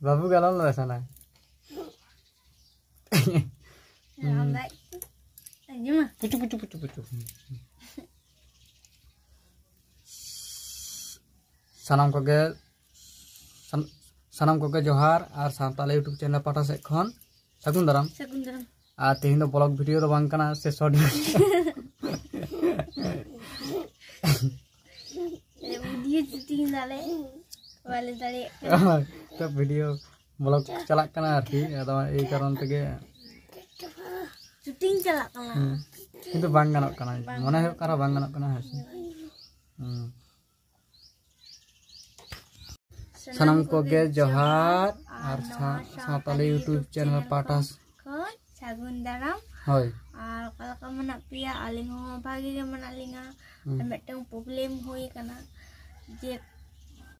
Babu gak lolos sana. Yang hmm. baik. Ayo Pucu pucu pucu pucu. Salam kage. Salam kage Johar. Ar santale YouTube channel pata sekhon. Sagun daram. Sagun daram. Ah, tehindo blog video do bangkana sesodi. Video shooting blog चला कारण तो मन शूटिंग चला करना किंतु बांग मने बांग है सनम को गे जोहार और यूट्यूब चैनल पाटा सागुन दाराम ᱢᱮᱱᱟᱜ ᱯᱮᱭᱟ ᱟᱹᱞᱤᱧ ᱦᱚᱸ ᱵᱷᱟᱜᱮ ᱜᱮ ᱢᱮᱱᱟᱜ ᱞᱤᱧᱟ ᱢᱤᱫᱴᱟᱝ ᱯᱨᱚᱵᱞᱮᱢ ᱦᱩᱭ ᱟᱠᱟᱱᱟ ᱡᱮ